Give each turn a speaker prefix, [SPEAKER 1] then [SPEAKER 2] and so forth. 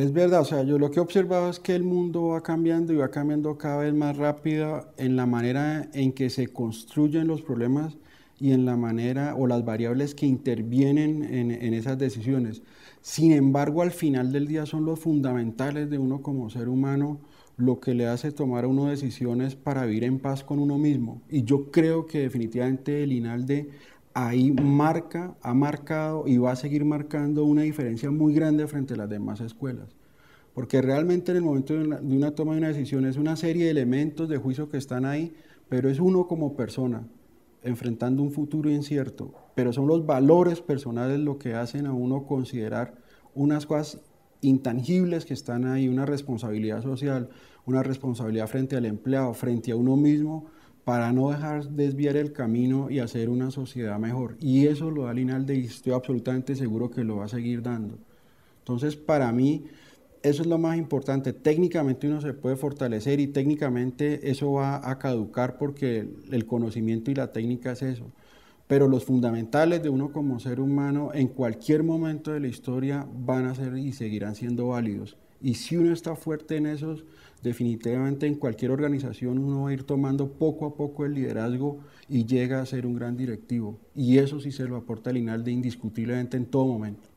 [SPEAKER 1] Es verdad, o sea, yo lo que he observado es que el mundo va cambiando y va cambiando cada vez más rápido en la manera en que se construyen los problemas y en la manera o las variables que intervienen en, esas decisiones. Sin embargo, al final del día son los fundamentales de uno como ser humano lo que le hace tomar a uno decisiones para vivir en paz con uno mismo. Y yo creo que definitivamente el INALDE ahí marca, ha marcado y va a seguir marcando una diferencia muy grande frente a las demás escuelas. Porque realmente en el momento de una, toma de una decisión es una serie de elementos de juicio que están ahí, pero es uno como persona enfrentando un futuro incierto, pero son los valores personales lo que hacen a uno considerar unas cosas intangibles que están ahí, una responsabilidad social, una responsabilidad frente al empleado, frente a uno mismo, para no dejar desviar el camino y hacer una sociedad mejor. Y eso lo da Linalde y estoy absolutamente seguro que lo va a seguir dando. Entonces, para mí, eso es lo más importante. Técnicamente uno se puede fortalecer y técnicamente eso va a caducar porque el conocimiento y la técnica es eso pero los fundamentales de uno como ser humano en cualquier momento de la historia van a ser y seguirán siendo válidos. Y si uno está fuerte en esos, definitivamente en cualquier organización uno va a ir tomando poco a poco el liderazgo y llega a ser un gran directivo. Y eso sí se lo aporta el INALDE indiscutiblemente en todo momento.